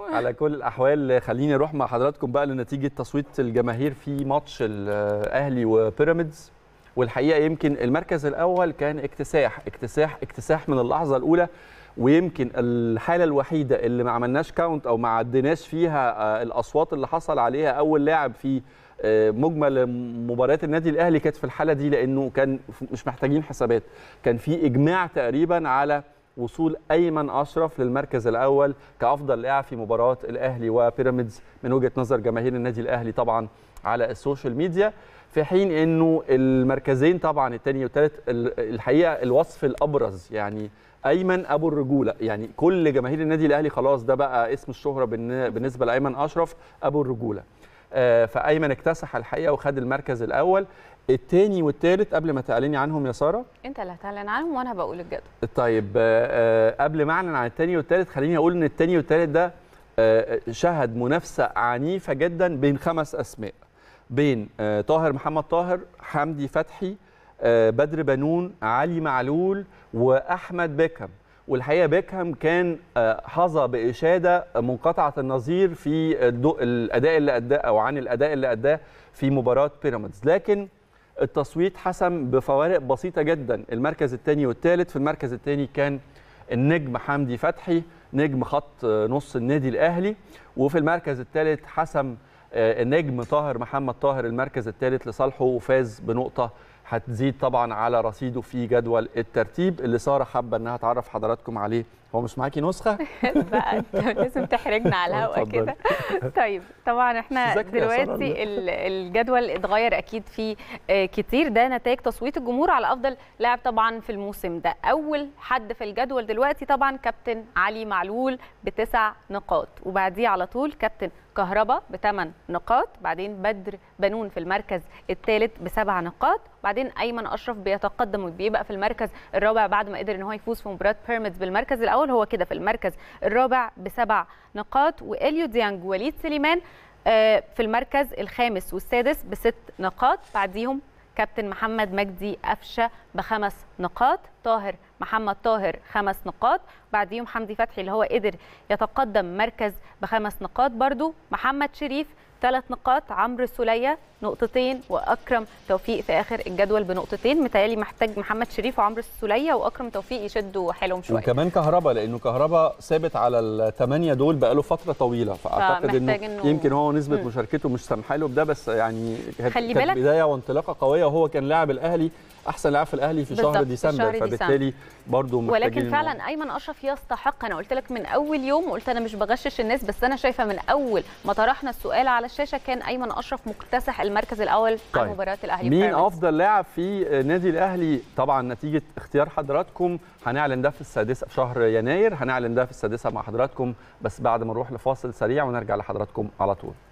على كل الاحوال خليني اروح مع حضراتكم بقى لنتيجه تصويت الجماهير في ماتش الاهلي وبيراميدز والحقيقه يمكن المركز الاول كان اكتساح اكتساح اكتساح من اللحظه الاولى ويمكن الحاله الوحيده اللي ما عملناش كاونت او ما عديناش فيها آه، الاصوات اللي حصل عليها اول لاعب في آه، مجمل مباريات النادي الاهلي كانت في الحاله دي لانه كان مش محتاجين حسابات كان في اجماع تقريبا على وصول ايمن اشرف للمركز الاول كافضل لاعب في مباراه الاهلي وبيراميدز من وجهه نظر جماهير النادي الاهلي طبعا على السوشيال ميديا في حين انه المركزين طبعا الثاني والثالث الحقيقه الوصف الابرز يعني ايمن ابو الرجوله يعني كل جماهير النادي الاهلي خلاص ده بقى اسم الشهره بالنسبه لايمن اشرف ابو الرجوله آه، فايمن اكتسح الحقيقه وخد المركز الاول الثاني والثالث قبل ما تعلني عنهم يا ساره انت اللي هتعلن عنهم وانا بقول الجدول طيب آه، آه، قبل ما اعلن عن الثاني والثالث خليني اقول ان الثاني والثالث ده شهد منافسه عنيفه جدا بين خمس اسماء بين طاهر محمد طاهر حمدي فتحي بدر بنون علي معلول واحمد بكم والحقيقه بيكهام كان آه، حظى باشاده منقطعه النظير في الاداء اللي اداه او عن الاداء اللي اداه في مباراه بيراميدز لكن التصويت حسم بفوارق بسيطه جدا المركز الثاني والثالث في المركز الثاني كان النجم حمدي فتحي نجم خط آه، نص النادي الاهلي وفي المركز الثالث حسم آه، النجم طاهر محمد طاهر المركز الثالث لصالحه وفاز بنقطه هتزيد طبعا على رصيده في جدول الترتيب اللي ساره حابه انها تعرف حضراتكم عليه هو مش معاكي نسخه بقى لازم تحرجنا على الهوا كده طيب طبعا احنا دلوقتي الجدول اتغير اكيد في آه، كتير ده نتائج تصويت الجمهور على افضل لاعب طبعا في الموسم ده اول حد في الجدول دلوقتي طبعا كابتن علي معلول بتسع نقاط وبعديه على طول كابتن كهربا بثمان نقاط بعدين بدر بنون في المركز الثالث بسبع نقاط بعدين ايمن اشرف بيتقدم وبيبقى في المركز الرابع بعد ما قدر ان هو يفوز في مباراه بيراميدز بالمركز الاول هو كده في المركز الرابع بسبع نقاط واليو ديانج وليد سليمان آه، في المركز الخامس والسادس بست نقاط بعديهم كابتن محمد مجدي قفشه بخمس نقاط طاهر محمد طاهر خمس نقاط بعديهم حمدي فتحي اللي هو قدر يتقدم مركز بخمس نقاط برضو محمد شريف ثلاث نقاط عمرو السولية نقطتين واكرم توفيق في اخر الجدول بنقطتين متهيألي محتاج محمد شريف وعمرو السوليه واكرم توفيق يشدوا حيلهم شويه وكمان كهربا لانه كهربا ثابت على الثمانيه دول بقاله فتره طويله فاعتقد إنه, انه يمكن هو نسبه مشاركته مش سامحه له بده بس يعني خلي بالك بدايه وانطلاقه قويه وهو كان لاعب الاهلي احسن لاعب في الاهلي في شهر ديسمبر في شهر فبالتالي برضه ولكن فعلا ايمن اشرف يستحق انا قلت لك من اول يوم قلت انا مش بغشش الناس بس انا شايفه من اول ما طرحنا السؤال على الشاشه كان ايمن اشرف مكتسح المركز الاول طيب. عن مباريات الاهلي مين بيرمز. افضل لاعب في نادي الاهلي طبعا نتيجه اختيار حضراتكم هنعلن ده في السادسه في شهر يناير هنعلن ده في السادسه مع حضراتكم بس بعد ما نروح لفاصل سريع ونرجع لحضراتكم على طول